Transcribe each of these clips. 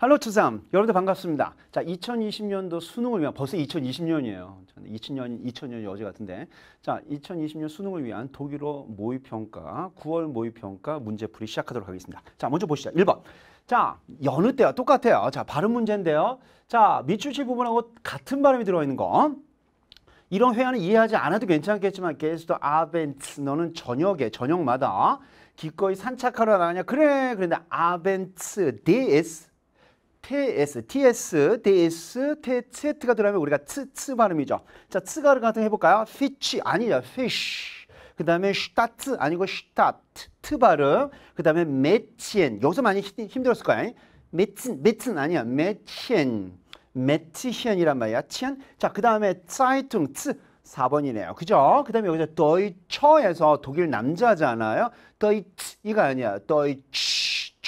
할로 투삼 여러분들 반갑습니다. 자, 2020년도 수능을 위한 벌써 2020년이에요. 2000년 2000년 어제 같은데. 자, 2020년 수능을 위한 독일어 모의 평가 9월 모의 평가 문제풀이 시작하도록 하겠습니다. 자, 먼저 보시죠. 1번. 자, 여느 때와 똑같아요. 자, 발음 문제인데요. 자, 미추시 부분하고 같은 발음이 들어 있는 거. 이런 회화는 이해하지 않아도 괜찮겠지만 게스트 아벤츠 너는 저녁에 저녁마다 기꺼이 산책하러 나가냐 그래 그런데 아벤츠 d 스 TS, TS, DS, TZ가 들어가면 우리가 츠, 츠 발음이죠. 자, 츠가 같은 해볼까요? fish 아니죠, fish. 그 다음에 스타트 아니고 스타트, 트 발음. 그 다음에 매치엔. 여기서 많이 히, 힘들었을 거야. 매친, 매친 아니야, 매치엔. 매치엔이란 말이야, 치엔. 자, 그 다음에 짜이퉁, 츠. 4번이네요. 그죠? 그 다음에 여기서 더이처에서 독일 남자잖아요. 더이츠이거 아니야. 더이츠.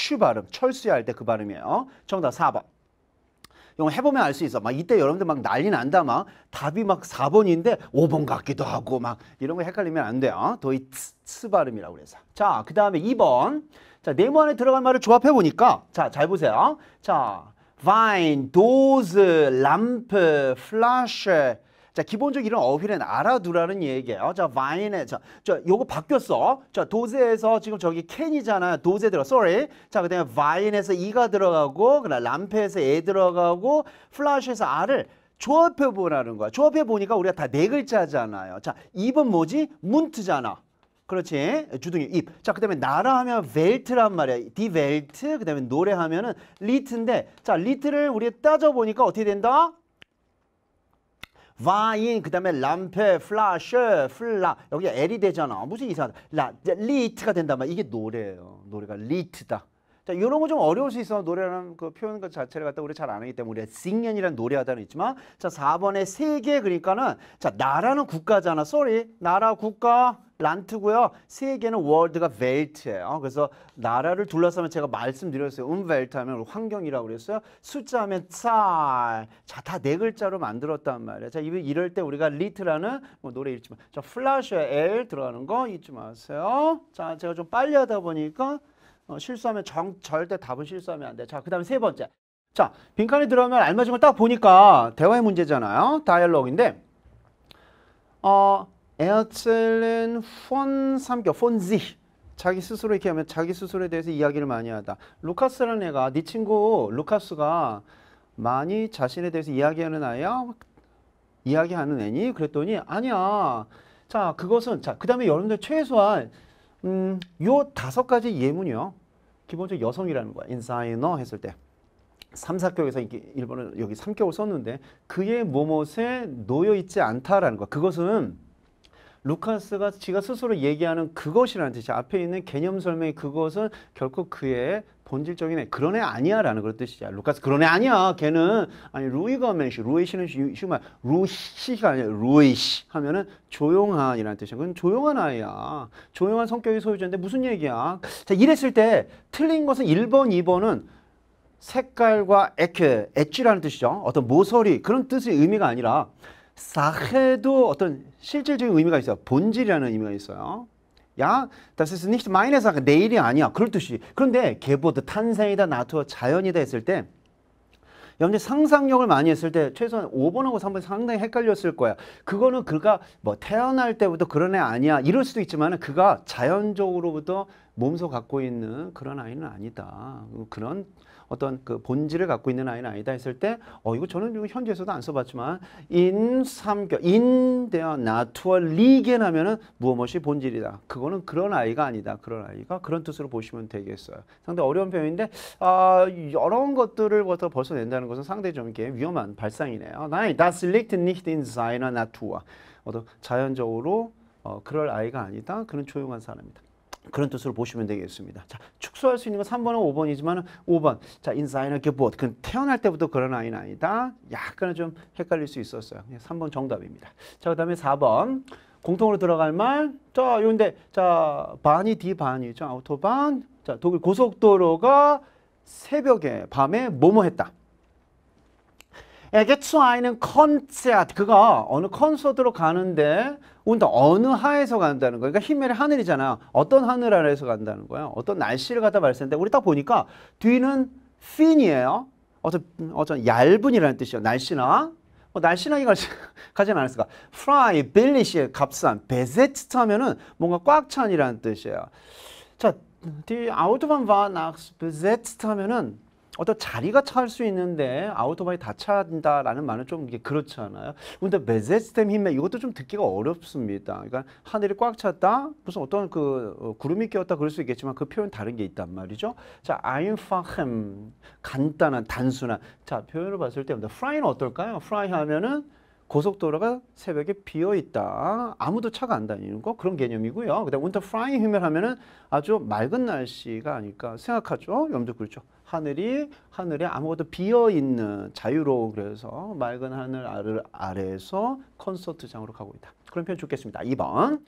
추 발음, 철수할 때 그 발음이에요. 정답 4번. 이거 해보면 알 수 있어. 막 이때 여러분들 막 난리 난다. 막 답이 막 4번인데 5번 같기도 하고 막 이런 거 헷갈리면 안 돼요. 도이츠 츠 발음이라고 그래서. 자, 그 다음에 2번. 자, 네모 안에 들어간 말을 조합해보니까. 자, 잘 보세요. 자, vine, dose, lamp, flash, 자, 기본적으로 이런 어휘는 알아두라는 얘기예요. 자, 와인에 자, 저 요거 바뀌었어. 자, 도제에서 지금 저기 캔이잖아. 요 도제 들어. sorry. 자, 그다음에 와인에서 이가 들어가고 그다음 람페에서 에 들어가고 플라 a s 에서 r을 조합해 보라는 거야. 조합해 보니까 우리가 다 네 글자잖아요. 자, 입은 뭐지? 문트잖아. 그렇지. 주둥이 입. 자, 그다음에 나라 하면 벨트란 말이야. 디 벨트. 그다음에 노래 하면은 리트인데 자, 리트를 우리 따져 보니까 어떻게 된다? vain, 그 다음에 람페, 플라셔, 플라 여기 L이 되잖아. 무슨 이상하다. 라, 리트가 된다말이 이게 노래예요. 노래가 리트다. 자, 이런 거 좀 어려울 수 있어. 노래라는 그 표현 그 자체를 갖다 우리 잘안 하기 때문에 우리가 싱년이라 노래하다는 있지만 자, 4번에 세개 그러니까는 자, 나라는 국가잖아. 쏘리. 나라 국가 란트고요. 세 개는 월드가 벨트예요. 그래서 나라를 둘러싸면 제가 말씀드렸어요. 음벨트 하면 환경이라고 그랬어요. 숫자 하면 짤. 자, 다 네 글자로 만들었단 말이에요. 자, 이럴 때 우리가 리트라는 뭐 노래 읽지 마. 자, 플라셔 L 들어가는 거 잊지 마세요. 자, 제가 좀 빨리 하다 보니까 어, 실수하면 정, 절대 답은 실수하면 안 돼. 자, 그 다음에 세 번째. 자, 빈칸이 들어가면 알맞은 걸 딱 보니까 대화의 문제잖아요. 다이얼로그인데 어, 에어첼린폰 삼겹, 폰지. 자기 스스로 이렇게 하면 자기 스스로에 대해서 이야기를 많이 하다. 루카스라는 애가 네 친구 루카스가 많이 자신에 대해서 이야기하는 아이야? 이야기하는 애니? 그랬더니 아니야. 자, 그것은 자, 그다음에 여러분들 최소한 음, 요 다섯 가지 예문이요. 기본적으로 여성이라는 거야. 인사이너 했을 때. 3, 4교에서 일본은 여기 3교을 썼는데 그의 무엇에 놓여 있지 않다라는 거. 그것은 루카스가 지가 스스로 얘기하는 그것이라는 뜻이 앞에 있는 개념 설명이 그것은 결코 그의 본질적인 애 그런 애 아니야라는 그런 뜻이야. 루카스 그런 애 아니야. 걔는 아니 루이가 맨시 루이시는 슈마 루시가 아니야. 루이시 하면은 조용한이라는 뜻이야. 그건 조용한 아이야. 조용한 성격의 소유자인데 무슨 얘기야? 자 이랬을 때 틀린 것은 1번, 2번은 색깔과 에케, 엣지라는 뜻이죠. 어떤 모서리 그런 뜻의 의미가 아니라 Sache도 어떤 실질적인 의미가 있어요. 본질이라는 의미가 있어요. 야, das ist nicht meine Sache. 내 일이 아니야. 그럴 뜻이. 그런데 개보드 탄생이다, 나투어, 자연이다 했을 때 여러분들 상상력을 많이 했을 때 최소한 5번하고 3번 상당히 헷갈렸을 거야. 그거는 그가 뭐 태어날 때부터 그런 애 아니야. 이럴 수도 있지만 그가 자연적으로부터 몸소 갖고 있는 그런 아이는 아니다. 그런 어떤 그 본질을 갖고 있는 아이는 아니다 했을 때, 어, 이거 저는 현지에서도 안 써봤지만, 인 삼격, 인대어 나투어 리겐 하면은 무엇이 본질이다. 그거는 그런 아이가 아니다. 그런 아이가 그런 뜻으로 보시면 되겠어요. 상당히 어려운 표현인데, 아, 여런 것들을 뭐 벗어낸다는 것은 상대적인게 위험한 발상이네요. 나이, das liegt nicht in seiner Natur. 어떤 자연적으로 어, 그럴 아이가 아니다. 그런 조용한 사람이다. 그런 뜻으로 보시면 되겠습니다. 자, 축소할 수 있는 건 3번은 5번이지만 5번. 자, 인사이너 기보 그건 태어날 때부터 그런 아이는 아니다. 약간은 좀 헷갈릴 수 있었어요. 3번 정답입니다. 자, 그 다음에 4번. 공통으로 들어갈 말. 자, 요런데 자, 반이 디반이죠. 아우토반. 자, 독일 고속도로가 새벽에 밤에 뭐뭐 했다. 에게 추아이는 콘서트 그거 어느 콘서트로 가는데 운다 어느 하에서 간다는 거예요. 그러니까 히멜의 하늘이잖아요. 어떤 하늘 아래에서 간다는 거예요. 어떤 날씨를 갖다 말했는데 우리 딱 보니까 뒤는 핀이에요 어떤 어떤 얇은이라는 뜻이에요. 날씨나 뭐 날씨나 이걸 가진 않았을까. fry, 빌리시의 값싼, 베제트 하면은 뭔가 꽉 찬이라는 뜻이에요. 자, die Autobahn war nach besetzt 하면은 어떤 자리가 차할 수 있는데 아우터바이 다 차다라는 말은 좀 그렇잖아요. 근데 메제스템 힘에 이것도 좀 듣기가 어렵습니다. 그러니까 하늘이 꽉 찼다 무슨 어떤 그 어, 구름이 끼었다 그럴 수 있겠지만 그 표현 다른 게 있단 말이죠. 자, 아인파햄 간단한 단순한 자 표현을 봤을 때 프라이는 어떨까요? 프라이 하면은 고속도로가 새벽에 비어 있다. 아무도 차가 안 다니는 거 그런 개념이고요. 그다음 winter frying human 하면은 아주 맑은 날씨가 아닐까 생각하죠. 염두 그렇죠. 하늘이 하늘에 아무것도 비어 있는 자유로운 그래서 맑은 하늘 아래에서 콘서트장으로 가고 있다. 그런 표현 좋겠습니다. 2번.